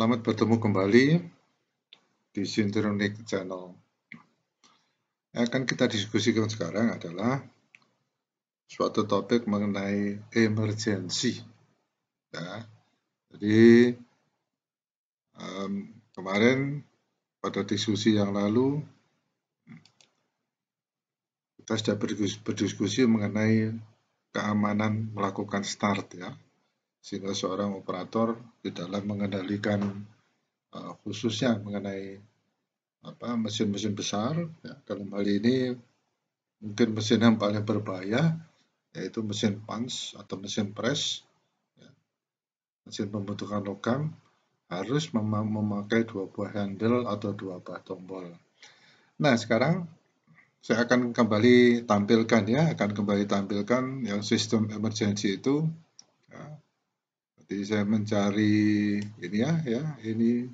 Selamat bertemu kembali di Sintronik Channel. Yang akan kita diskusikan sekarang adalah suatu topik mengenai emergensi. Ya. Jadi um, kemarin pada diskusi yang lalu kita sudah berdiskusi mengenai keamanan melakukan start ya sehingga seorang operator di dalam mengendalikan uh, khususnya mengenai apa mesin-mesin besar ya, dalam hal ini mungkin mesin yang paling berbahaya yaitu mesin punch atau mesin press ya. mesin pembentukan logam harus mem memakai dua buah handle atau dua buah tombol nah sekarang saya akan kembali tampilkan ya akan kembali tampilkan yang sistem emergency itu ya, jadi saya mencari ini ya, ya ini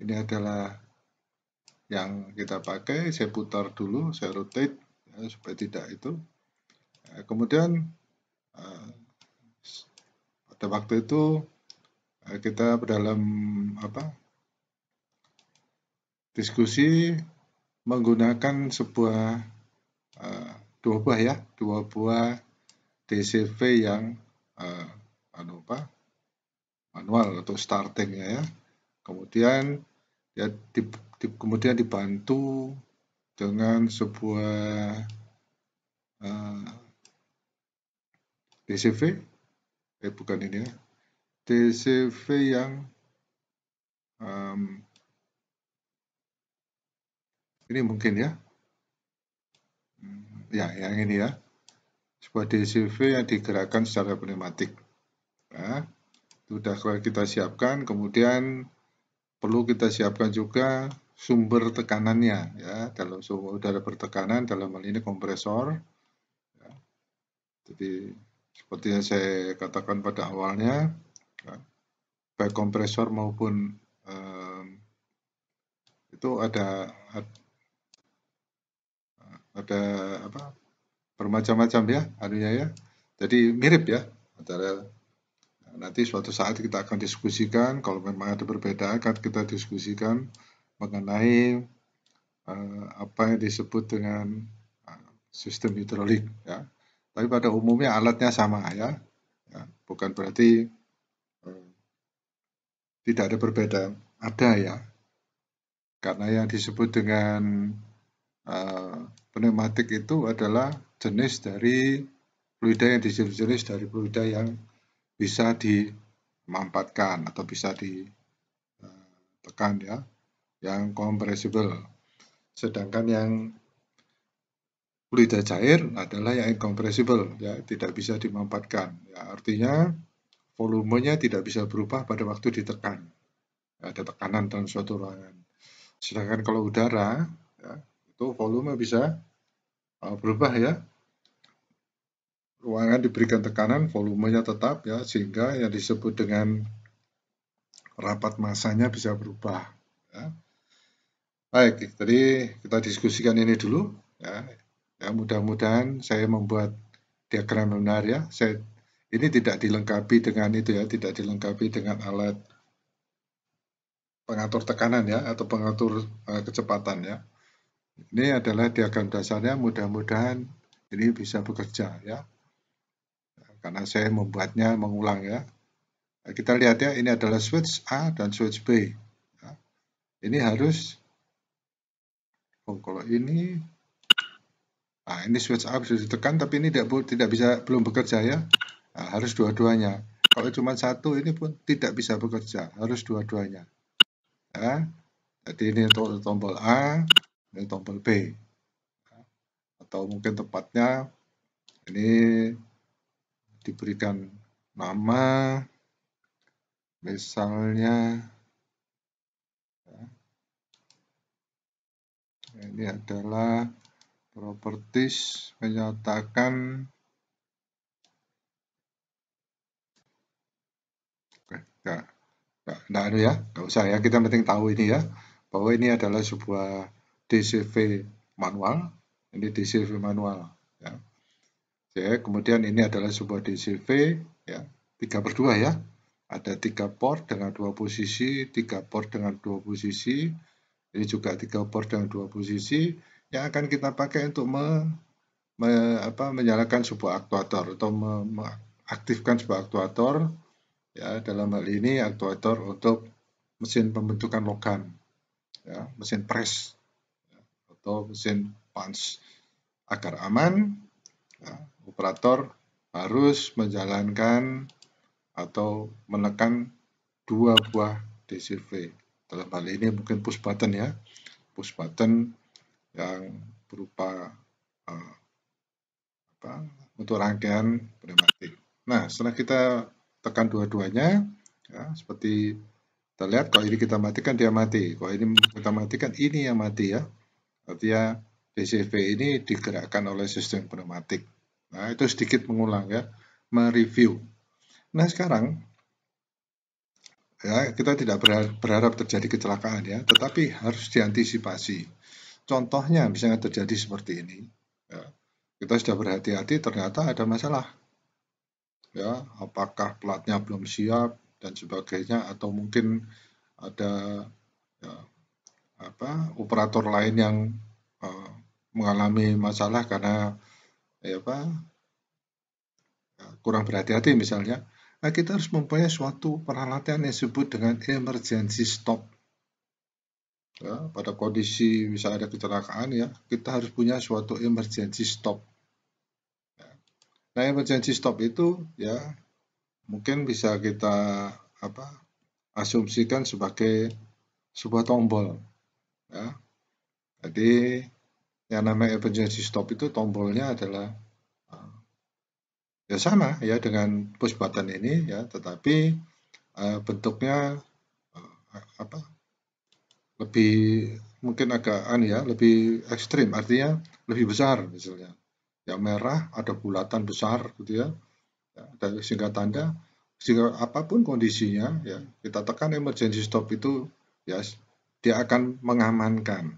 ini adalah yang kita pakai. Saya putar dulu, saya rotate ya, supaya tidak itu. Eh, kemudian eh, pada waktu itu eh, kita dalam apa diskusi menggunakan sebuah uh, dua buah ya, dua buah DCV yang uh, anu apa manual atau starting ya. Kemudian ya di, di, kemudian dibantu dengan sebuah uh, eh, DCV, eh bukan ini ya, DCV yang um, ini mungkin ya, hmm, ya yang ini ya, sebuah DCV yang digerakkan secara pneumatik. Nah, sudah kita siapkan kemudian perlu kita siapkan juga sumber tekanannya ya dalam suhu udara bertekanan dalam hal ini kompresor ya. jadi seperti yang saya katakan pada awalnya ya, baik kompresor maupun eh, itu ada ada apa bermacam-macam ya anunya ya jadi mirip ya antara nanti suatu saat kita akan diskusikan kalau memang ada perbedaan akan kita diskusikan mengenai uh, apa yang disebut dengan uh, sistem hidrolik ya tapi pada umumnya alatnya sama ya, ya bukan berarti uh, tidak ada perbedaan ada ya karena yang disebut dengan uh, pneumatik itu adalah jenis dari fluida yang jenis dari fluida yang bisa dimampatkan atau bisa ditekan eh, ya yang kompresibel sedangkan yang fluida cair adalah yang incompressible ya tidak bisa dimampatkan ya, artinya volumenya tidak bisa berubah pada waktu ditekan ada tekanan dalam suatu ruangan sedangkan kalau udara ya, itu volume bisa eh, berubah ya ruangan diberikan tekanan, volumenya tetap ya, sehingga yang disebut dengan rapat masanya bisa berubah. Ya. Baik, jadi kita diskusikan ini dulu. Ya, ya mudah-mudahan saya membuat diagram benar ya. Saya ini tidak dilengkapi dengan itu ya, tidak dilengkapi dengan alat pengatur tekanan ya atau pengatur uh, kecepatan ya. Ini adalah diagram dasarnya, mudah-mudahan ini bisa bekerja ya karena saya membuatnya mengulang ya. Kita lihat ya, ini adalah switch A dan switch B. Ya. Ini harus, oh kalau ini, nah ini switch A sudah ditekan, tapi ini tidak, tidak bisa, belum bekerja ya. Nah, harus dua-duanya. Kalau cuma satu ini pun tidak bisa bekerja, harus dua-duanya. Ya. Jadi ini untuk tombol A, ini tombol B. Ya. Atau mungkin tepatnya ini diberikan nama, misalnya ya. ini adalah properties menyatakan oke ya nah, ada ya nggak usah ya kita penting tahu ini ya bahwa ini adalah sebuah DCV manual ini DCV manual Oke, kemudian ini adalah sebuah DCV ya, tiga per 2 ya. Ada tiga port dengan dua posisi, tiga port dengan dua posisi, ini juga tiga port dengan dua posisi yang akan kita pakai untuk me, me, apa, menyalakan sebuah aktuator atau mengaktifkan sebuah aktuator ya dalam hal ini aktuator untuk mesin pembentukan logam ya, mesin press ya, atau mesin punch agar aman ya, operator harus menjalankan atau menekan dua buah DCV. Dalam hal ini mungkin push button ya. Push button yang berupa uh, apa, untuk rangkaian pneumatik. Nah, setelah kita tekan dua-duanya, ya, seperti kita lihat kalau ini kita matikan dia mati. Kalau ini kita matikan ini yang mati ya. Artinya DCV ini digerakkan oleh sistem pneumatik. Nah, itu sedikit mengulang ya, mereview. Nah, sekarang ya kita tidak berharap terjadi kecelakaan ya, tetapi harus diantisipasi. Contohnya misalnya terjadi seperti ini. Ya, kita sudah berhati-hati ternyata ada masalah. Ya, apakah platnya belum siap dan sebagainya atau mungkin ada ya, apa operator lain yang uh, mengalami masalah karena ya apa eh, kurang berhati-hati misalnya, nah kita harus mempunyai suatu peralatan yang disebut dengan emergency stop. Ya, pada kondisi misalnya ada kecelakaan ya, kita harus punya suatu emergency stop. Ya. Nah emergency stop itu ya mungkin bisa kita apa asumsikan sebagai sebuah tombol. Ya. Jadi yang namanya emergency stop itu tombolnya adalah eh, ya sama ya dengan push button ini ya tetapi uh, bentuknya uh, apa lebih mungkin agak an ya lebih ekstrim artinya lebih besar misalnya yang merah ada bulatan besar gitu ya, ya dan sehingga tanda sehingga apapun kondisinya ya kita tekan emergency stop itu ya dia akan mengamankan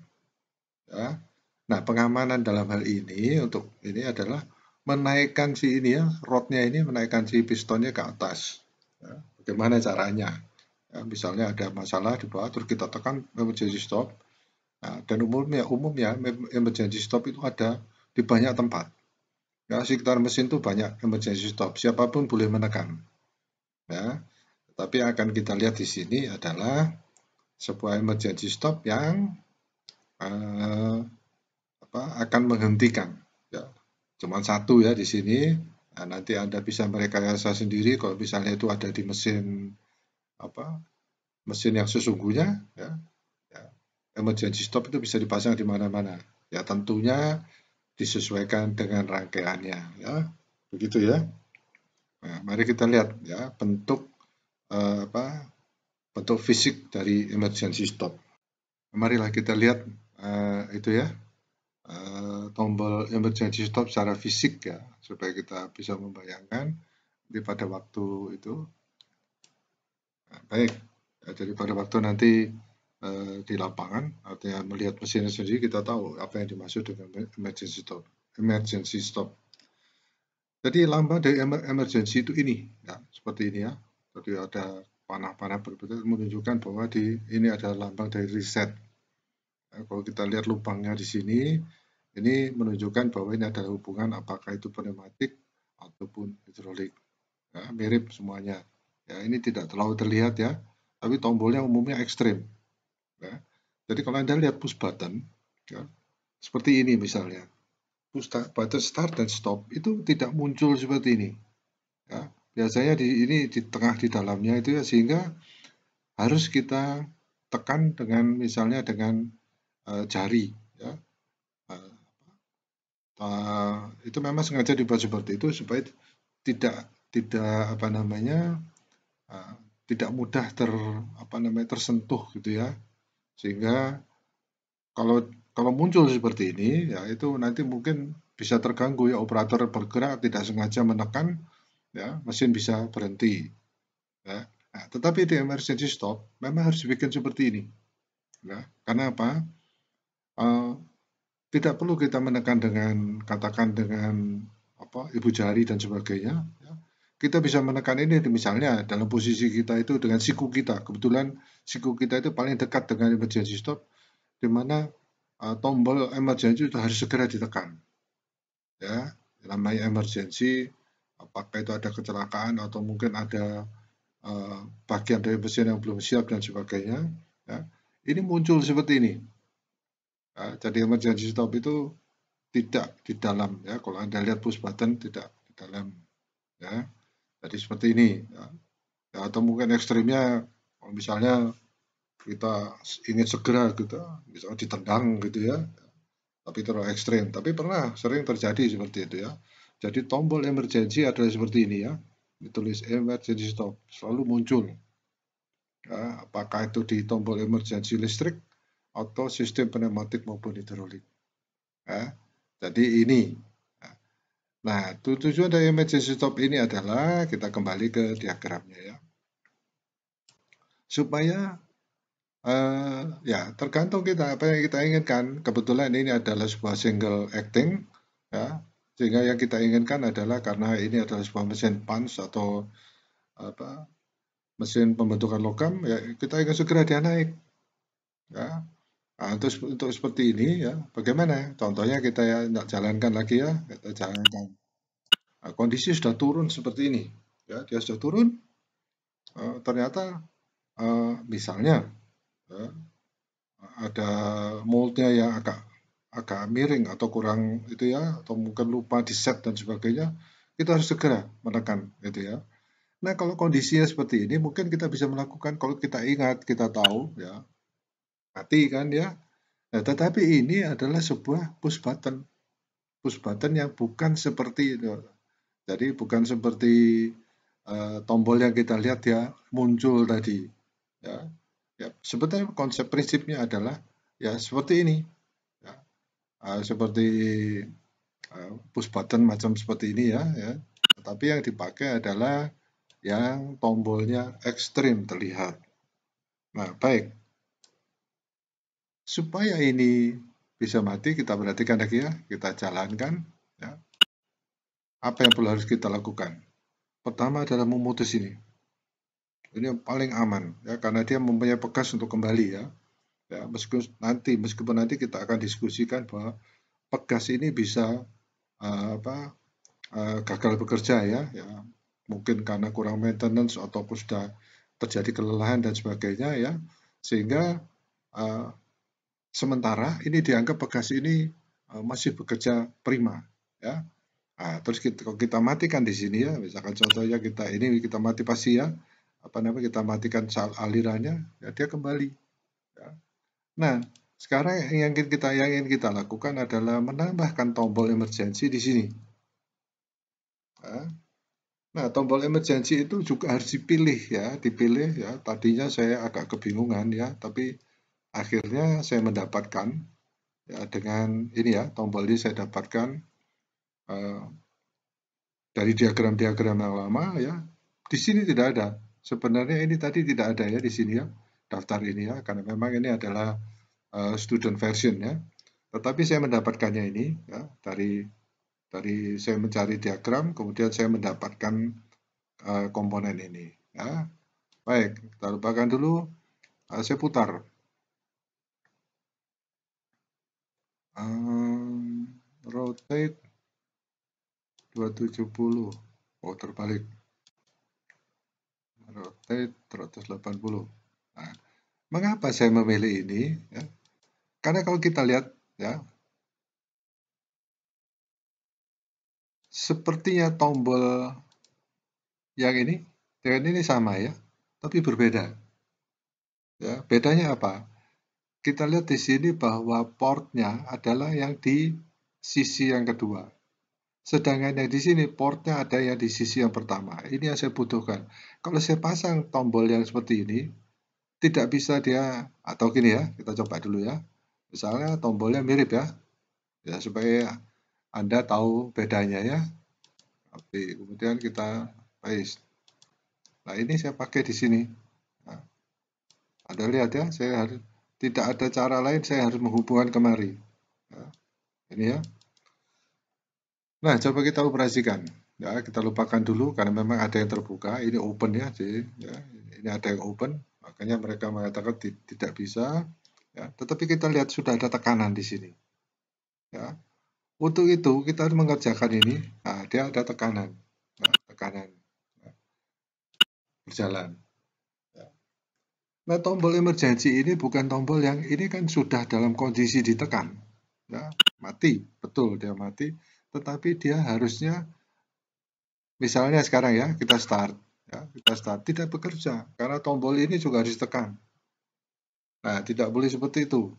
ya Nah, pengamanan dalam hal ini untuk ini adalah menaikkan si ini ya, rodnya ini menaikkan si pistonnya ke atas. Ya, bagaimana caranya? Ya, misalnya ada masalah di bawah, terus kita tekan emergency stop. Nah, dan umumnya, umumnya emergency stop itu ada di banyak tempat. Ya, sekitar mesin itu banyak emergency stop. Siapapun boleh menekan. Ya, tapi yang akan kita lihat di sini adalah sebuah emergency stop yang uh, apa, akan menghentikan. Ya. Cuman satu ya di sini. Nah, nanti Anda bisa merekayasa sendiri kalau misalnya itu ada di mesin apa mesin yang sesungguhnya ya, ya emergency stop itu bisa dipasang di mana-mana ya tentunya disesuaikan dengan rangkaiannya ya begitu ya nah, mari kita lihat ya bentuk eh, apa bentuk fisik dari emergency stop marilah kita lihat eh, itu ya Eh, tombol emergency stop secara fisik ya supaya kita bisa membayangkan nanti pada waktu itu nah, baik ya, jadi pada waktu nanti uh, di lapangan artinya melihat mesin sendiri kita tahu apa yang dimaksud dengan emergency stop emergency stop jadi lambang dari emergency itu ini ya seperti ini ya jadi ada panah-panah berbeda menunjukkan bahwa di ini ada lambang dari reset Eh, kalau kita lihat lubangnya di sini, ini menunjukkan bahwa ini ada hubungan apakah itu pneumatik ataupun hidrolik. Ya, mirip semuanya. Ya, ini tidak terlalu terlihat ya, tapi tombolnya umumnya ekstrim. Ya. Jadi kalau Anda lihat push button, ya, seperti ini misalnya, push button start dan stop itu tidak muncul seperti ini. Ya. Biasanya di ini di tengah di dalamnya itu ya sehingga harus kita tekan dengan misalnya dengan uh, jari ya uh, itu memang sengaja dibuat seperti itu supaya tidak tidak apa namanya uh, tidak mudah ter apa namanya tersentuh gitu ya sehingga kalau kalau muncul seperti ini ya itu nanti mungkin bisa terganggu ya operator bergerak tidak sengaja menekan ya mesin bisa berhenti ya nah, tetapi di emergency stop memang harus dibikin seperti ini ya karena apa uh, tidak perlu kita menekan dengan katakan dengan apa ibu jari dan sebagainya ya. kita bisa menekan ini misalnya dalam posisi kita itu dengan siku kita kebetulan siku kita itu paling dekat dengan emergency stop di mana uh, tombol emergency itu harus segera ditekan ya namanya emergency apakah itu ada kecelakaan atau mungkin ada uh, bagian dari mesin yang belum siap dan sebagainya ya. ini muncul seperti ini Nah, jadi emergency stop itu tidak di dalam ya kalau anda lihat push button tidak di dalam ya jadi seperti ini ya. ya atau mungkin ekstrimnya kalau misalnya kita ingin segera gitu misalnya ditendang gitu ya tapi terlalu ekstrim tapi pernah sering terjadi seperti itu ya jadi tombol emergency adalah seperti ini ya ditulis emergency stop selalu muncul ya, apakah itu di tombol emergency listrik atau sistem pneumatik maupun hidrolik. Ya, jadi ini. Ya. Nah, tujuan dari emergency stop ini adalah kita kembali ke diagramnya ya. Supaya uh, ya tergantung kita apa yang kita inginkan. Kebetulan ini adalah sebuah single acting ya. Sehingga yang kita inginkan adalah karena ini adalah sebuah mesin punch atau apa mesin pembentukan logam ya kita ingin segera dia naik ya Nah, untuk, untuk seperti ini ya, bagaimana? Contohnya kita ya tidak jalankan lagi ya, kita jalankan. Nah, kondisi sudah turun seperti ini, ya dia sudah turun. Uh, ternyata uh, misalnya ya, ada moldnya yang agak agak miring atau kurang itu ya, atau mungkin lupa di set dan sebagainya, kita harus segera menekan itu ya. Nah kalau kondisinya seperti ini, mungkin kita bisa melakukan kalau kita ingat, kita tahu ya mati kan ya. Nah, tetapi ini adalah sebuah push button. Push button yang bukan seperti itu. Jadi bukan seperti uh, tombol yang kita lihat ya muncul tadi. Ya. ya sebetulnya konsep prinsipnya adalah ya seperti ini. Ya. Uh, seperti uh, push button macam seperti ini ya, ya. Tapi yang dipakai adalah yang tombolnya ekstrim terlihat. Nah, baik supaya ini bisa mati kita perhatikan lagi ya kita jalankan ya. apa yang perlu harus kita lakukan pertama adalah memutus ini ini yang paling aman ya karena dia mempunyai bekas untuk kembali ya ya meskipun nanti meskipun nanti kita akan diskusikan bahwa pegas ini bisa uh, apa uh, gagal bekerja ya ya mungkin karena kurang maintenance ataupun sudah terjadi kelelahan dan sebagainya ya sehingga uh, sementara ini dianggap bekas ini eh, masih bekerja prima ya nah, terus kita kalau kita matikan di sini ya misalkan contohnya kita ini kita mati pasti ya apa namanya kita matikan alirannya ya dia kembali ya. nah sekarang yang ingin kita yang ingin kita lakukan adalah menambahkan tombol emergency di sini ya. nah tombol emergency itu juga harus dipilih ya dipilih ya tadinya saya agak kebingungan ya tapi akhirnya saya mendapatkan ya, dengan ini ya tombol ini saya dapatkan uh, dari diagram-diagram yang lama ya di sini tidak ada sebenarnya ini tadi tidak ada ya di sini ya daftar ini ya karena memang ini adalah uh, student version ya tetapi saya mendapatkannya ini ya dari dari saya mencari diagram kemudian saya mendapatkan uh, komponen ini ya baik kita lupakan dulu uh, saya putar um, rotate 270 oh terbalik rotate 180 nah, mengapa saya memilih ini ya? karena kalau kita lihat ya sepertinya tombol yang ini dengan ini sama ya tapi berbeda ya bedanya apa kita lihat di sini bahwa portnya adalah yang di sisi yang kedua. Sedangkan yang di sini portnya ada yang di sisi yang pertama. Ini yang saya butuhkan. Kalau saya pasang tombol yang seperti ini, tidak bisa dia atau gini ya, kita coba dulu ya. Misalnya tombolnya mirip ya. Ya supaya Anda tahu bedanya ya. Tapi kemudian kita paste. Nah, ini saya pakai di sini. Nah, Anda lihat ya, saya harus tidak ada cara lain saya harus menghubungkan kemari nah, ini ya nah coba kita operasikan ya kita lupakan dulu karena memang ada yang terbuka ini open ya jadi ya, ini ada yang open makanya mereka mengatakan tidak bisa ya tetapi kita lihat sudah ada tekanan di sini ya untuk itu kita harus mengerjakan ini nah, dia ada tekanan nah, tekanan nah, berjalan Nah, tombol emergensi ini bukan tombol yang ini kan sudah dalam kondisi ditekan. Ya, mati, betul dia mati, tetapi dia harusnya misalnya sekarang ya, kita start ya, kita start tidak bekerja karena tombol ini juga harus ditekan. Nah, tidak boleh seperti itu.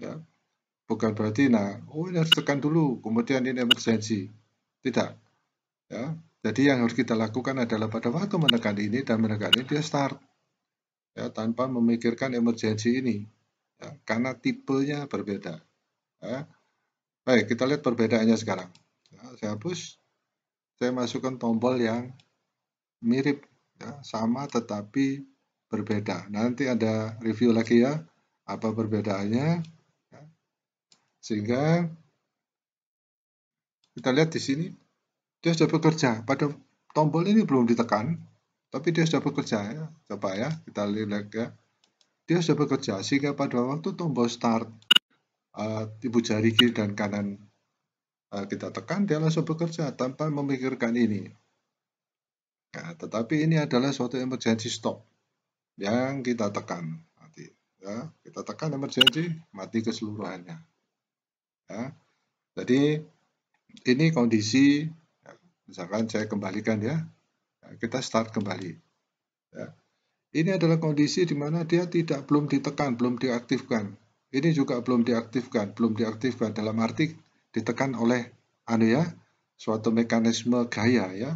Ya. Bukan berarti nah, oh ini harus tekan dulu, kemudian ini emergensi. Tidak. Ya. Jadi yang harus kita lakukan adalah pada waktu menekan ini dan menekan ini dia start ya, tanpa memikirkan emergensi ini ya, karena tipenya berbeda. Ya. Baik, kita lihat perbedaannya sekarang. Ya, saya hapus, saya masukkan tombol yang mirip, ya, sama tetapi berbeda. Nanti ada review lagi ya, apa perbedaannya. Ya. Sehingga kita lihat di sini, dia sudah bekerja. Pada tombol ini belum ditekan, tapi dia sudah bekerja ya. Coba ya, kita lihat ya. Dia sudah bekerja sehingga pada waktu tombol start uh, ibu jari kiri dan kanan uh, kita tekan dia langsung bekerja tanpa memikirkan ini. Nah, tetapi ini adalah suatu emergency stop yang kita tekan mati ya kita tekan emergency mati keseluruhannya ya jadi ini kondisi ya, misalkan saya kembalikan ya kita start kembali. Ya. Ini adalah kondisi di mana dia tidak belum ditekan, belum diaktifkan. Ini juga belum diaktifkan, belum diaktifkan dalam arti ditekan oleh anu ya, suatu mekanisme gaya ya.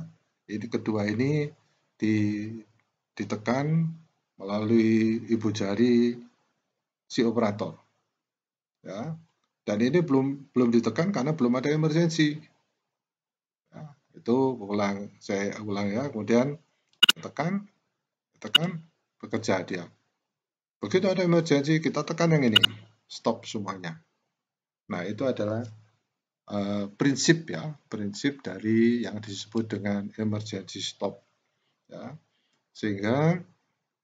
Ini kedua ini di, ditekan melalui ibu jari si operator. Ya. Dan ini belum belum ditekan karena belum ada emergensi itu ulang saya ulang ya kemudian tekan tekan bekerja dia begitu ada emergency kita tekan yang ini stop semuanya nah itu adalah uh, prinsip ya prinsip dari yang disebut dengan emergency stop ya sehingga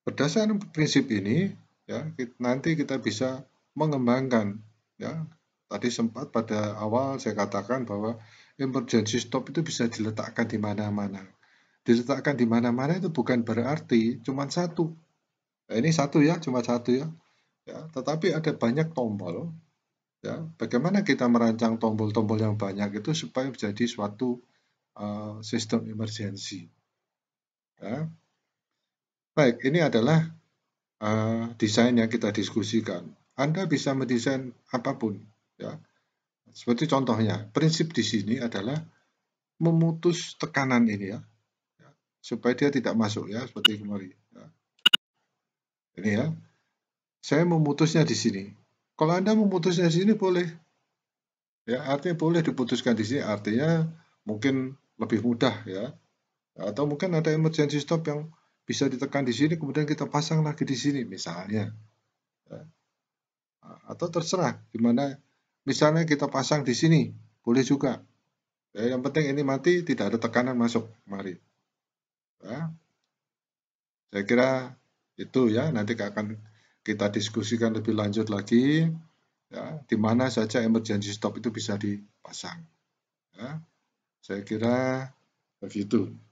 berdasarkan prinsip ini ya nanti kita bisa mengembangkan ya tadi sempat pada awal saya katakan bahwa emergency stop itu bisa diletakkan di mana-mana. Diletakkan di mana-mana itu bukan berarti cuma satu. Nah, ini satu ya, cuma satu ya. ya. Tetapi ada banyak tombol. Ya, bagaimana kita merancang tombol-tombol yang banyak itu supaya menjadi suatu uh, sistem emergensi. Ya. Baik, ini adalah uh, desain yang kita diskusikan. Anda bisa mendesain apapun, ya seperti contohnya, prinsip di sini adalah memutus tekanan ini ya, supaya dia tidak masuk ya, seperti kemarin. Ya. Ini ya, saya memutusnya di sini. Kalau Anda memutusnya di sini boleh. Ya, artinya boleh diputuskan di sini, artinya mungkin lebih mudah ya. Atau mungkin ada emergency stop yang bisa ditekan di sini, kemudian kita pasang lagi di sini misalnya. Ya. Atau terserah gimana Misalnya kita pasang di sini, boleh juga. Ya, yang penting ini mati, tidak ada tekanan masuk. Mari. Ya. Saya kira itu ya, nanti akan kita diskusikan lebih lanjut lagi. Ya, di mana saja emergency stop itu bisa dipasang. Ya. Saya kira begitu.